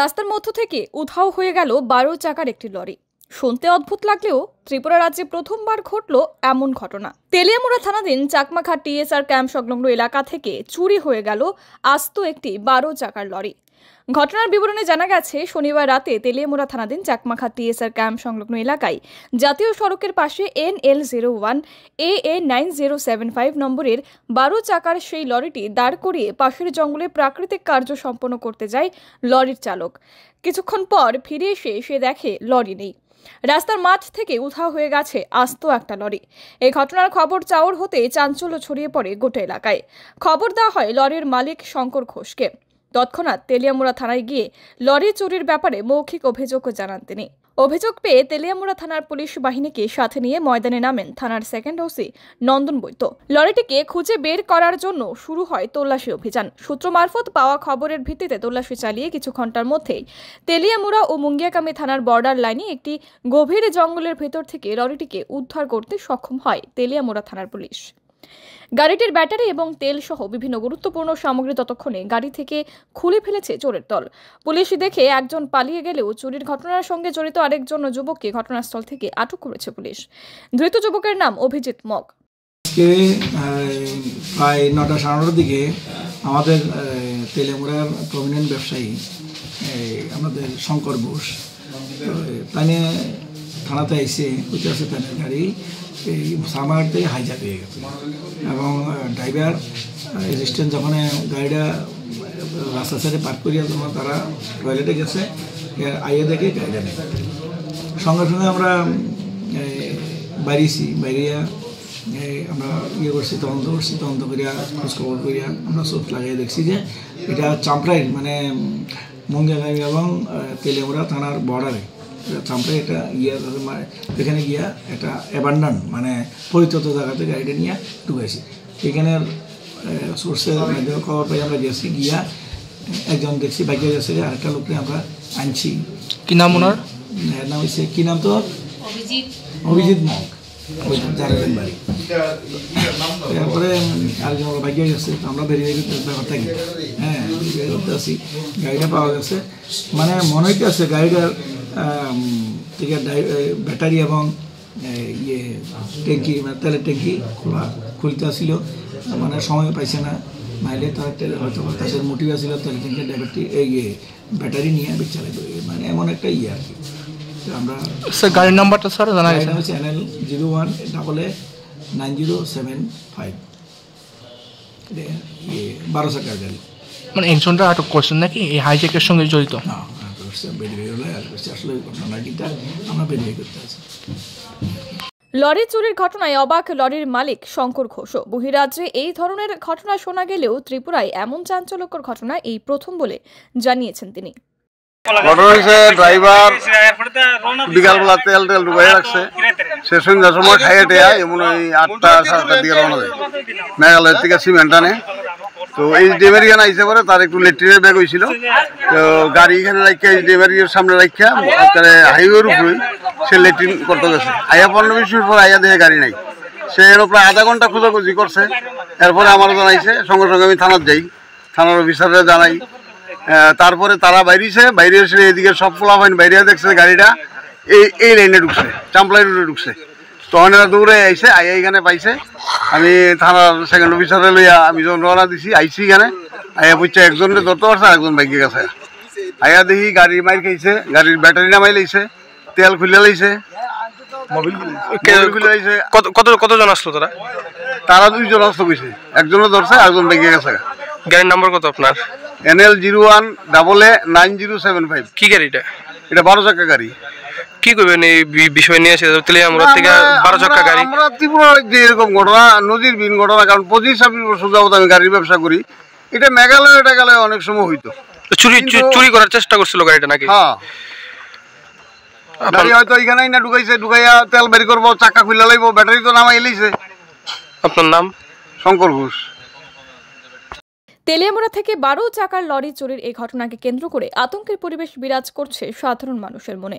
রাস্তার মধ্য থেকে উধাও হয়ে গেল বারো চাকার একটি লরি শুনতে অদ্ভুত লাগলেও ত্রিপুরা রাজ্যে প্রথমবার ঘটল এমন ঘটনা তেলিয়ামুড়া থানাধীন চাকমাখা টিএসআর ক্যাম্প সংলগ্ন এলাকা থেকে চুরি হয়ে গেল আস্ত একটি বারো চাকার লরি ঘটনার বিবরণে জানা গেছে শনিবার রাতে তেলিয়ামুড়া থানাধীন চাকমাখা টিএসআর ক্যাম্প সংলগ্ন এলাকায় জাতীয় সড়কের পাশে N L zero one A A nine zero seven five নম্বরের বারো চাকার সেই লরিটি দাঁড় করিয়ে পাশের জঙ্গলে প্রাকৃতিক কার্য সম্পন্ন করতে যায় লরির চালক কিছুক্ষণ পর ফিরে এসে সে দেখে লরি নেই রাস্তার মাঝ থেকে উধাও হয়ে গেছে আস্ত একটা লরি এই ঘটনার খবর চাওর হতে চাঞ্চল্য ছড়িয়ে পড়ে গোটা এলাকায় খবর দেওয়া হয় লরির মালিক শঙ্কর ঘোষকে তৎক্ষণাৎ তেলিয়ামুড়া থানায় গিয়ে লরি চুরির ব্যাপারে মৌখিক অভিযোগও জানান তিনি অভিযোগ পেয়ে তেলিয়ামুড়া থানার পুলিশ বাহিনীকে সাথে নিয়ে ময়দানে নামেন থানার সেকেন্ড ওসি নন্দন বৈত লরিটিকে খুঁজে বের করার জন্য শুরু হয় তল্লাশি অভিযান সূত্র মারফত পাওয়া খবরের ভিত্তিতে তল্লাশি চালিয়ে কিছু ঘন্টার মধ্যেই তেলিয়ামুড়া ও মুঙ্গিয়াকামী থানার বর্ডার লাইনে একটি গভীর জঙ্গলের ভেতর থেকে লরিটিকে উদ্ধার করতে সক্ষম হয় তেলিয়ামুড়া থানার পুলিশ গাড়িটির ব্যাটারি এবং তেল সহ বিভিন্ন গুরুত্বপূর্ণ সামগ্রী ততক্ষণে গাড়ি থেকে খুলে ফেলেছে চোরের দল পুলিশ দেখে একজন পালিয়ে গেলেও চুরির ঘটনার সঙ্গে জড়িত আরেকজন যুবককে ঘটনাস্থল থেকে আটক করেছে পুলিশ ধৃত যুবকের নাম অভিজিৎ মগ প্রায় নটা সাড়ে নটার দিকে আমাদের তেলেমুড়ার প্রমিনেন্ট ব্যবসায়ী আমাদের শঙ্কর বোস তাই থানাতে এসে উচ্চাসেতানের গাড়ি এই সামারতে হাইজাক হয়ে গেছে এবং ড্রাইভার রেজিস্ট্যান্ট যখন গাড়িটা রাস্তা সাইডে পার্ক করিয়া যখন তারা টয়লেটে গেছে আইয়ে দেখে গাড়িটা নেই সঙ্গে সঙ্গে আমরা বাইরেছি বাইরিয়া আমরা ইয়ে করছি তদন্ত করছি তদন্ত করিয়া খোঁজখবর করিয়া আমরা সব লাগিয়ে দেখছি যে এটা চামড়াই মানে মুঙ্গা এবং তেলেমুড়া থানার বর্ডারে ট্রাম্পে এটা ইয়ে এখানে গিয়া এটা অ্যাবান্ডান মানে পরিচিত জায়গাতে গাড়িটা নিয়ে ঢুকেছি এখানে সোর্সের মাধ্যমে খবর পাই আমরা গেছি গিয়া একজন দেখছি বাইকে গেছে আরেকটা লোককে আমরা আনছি কি নাম ওনার নাম হয়েছে কি নাম তোর অভিজিৎ মগ তারপরে আরেকজন ভাগ্য গেছে আমরা বেরিয়ে ব্যাপার থাকি হ্যাঁ আসি গাড়িটা পাওয়া গেছে মানে মনে হইতে আছে গাড়িটার ব্যাটারি এবং ইয়ে ট্যাঙ্কি মানে তেলের ট্যাঙ্কি খোলা খুলতে আসছিল মানে সময় পাইছে না মাইলে তার তেল হয়তো তাদের মোটিভ আসছিল তেল ট্যাঙ্কি এই ইয়ে ব্যাটারি নিয়ে আমি বিচারে মানে এমন একটা ইয়ে আর কি আমরা স্যার গাড়ির নাম্বারটা স্যার জানা গেছে channel zero one double A nine zero seven five বারো চাকার গাড়ি মানে একজনটা আটক করছেন নাকি এই হাইজ্যাকের সঙ্গে জড়িত না লরির লরি চুরির ঘটনায় অবাক লরির মালিক শঙ্কর ঘোষ বহিরাজ্যে এই ধরনের ঘটনা শোনা গেলেও ত্রিপুরায় এমন চাঞ্চল্যকর ঘটনা এই প্রথম বলে জানিয়েছেন তিনি ঘটনা হয়েছে আটটা মেঘালয়ের থেকে সিমেন্ট আনে তো এই ডেভারি আইসে পরে তার একটু লেট্রিনের ব্যাগ হয়েছিল তো গাড়ি এখানে রাখিয়া এই ডেভারির সামনে রাখিয়া তাহলে হাইওয়ের উপরে সে লেট্রিন করতে গেছে আইয়া পনেরো মিনিট পর আইয়া দেহে গাড়ি নাই সে এর প্রায় আধা ঘন্টা খোঁজাখুঁজি করছে এরপরে আমার জানাইছে সঙ্গে সঙ্গে আমি থানার যাই থানার অফিসাররা জানাই তারপরে তারা বাইরেছে বাইরে এসে এদিকে সব ফোলা হয় বাইরে দেখছে গাড়িটা এই এই লাইনে ঢুকছে চাম্পলাই রোডে ঢুকছে তখন দূরে আইসে আই এখানে পাইছে আমি থানার সেকেন্ড অফিসারে লইয়া আমি যখন রওনা দিছি আইছি এখানে আইয়া বুঝছে একজনকে ধরতে পারছে একজন বাইকে গেছে আইয়া দেখি গাড়ি মাইর খাইছে গাড়ির ব্যাটারি নামাই লাইছে তেল খুলে লাইছে কত কতজন আসলো তারা তারা দুইজন আসলো কইছে একজনও ধরছে একজন বাইকে গেছে গাড়ির নাম্বার কত আপনার L zero one double A nine zero seven five কি গাড়িটা এটা বারো চাকা গাড়ি কি করবেন এই বিষয় নিয়ে এসে তাহলে আমরা থেকে বারো চক্কা গাড়ি আমরা ত্রিপুরার এরকম ঘটনা নদীর বিন ঘটনা কারণ পঁচিশ ছাব্বিশ বছর যাবত আমি গাড়ির ব্যবসা করি এটা মেঘালয় টেঘালয় অনেক সময় হইতো চুরি চুরি করার চেষ্টা করছিল গাড়িটা নাকি হ্যাঁ হয়তো না ঢুকাইছে ঢুকাইয়া তেল বের করবো চাকা খুলে লাগবো ব্যাটারি তো নামাই আপনার নাম শঙ্কর ঘোষ তেলিয়ামোড়া থেকে বারো চাকার লরি চুরির এই ঘটনাকে কেন্দ্র করে আতঙ্কের পরিবেশ বিরাজ করছে সাধারণ মানুষের মনে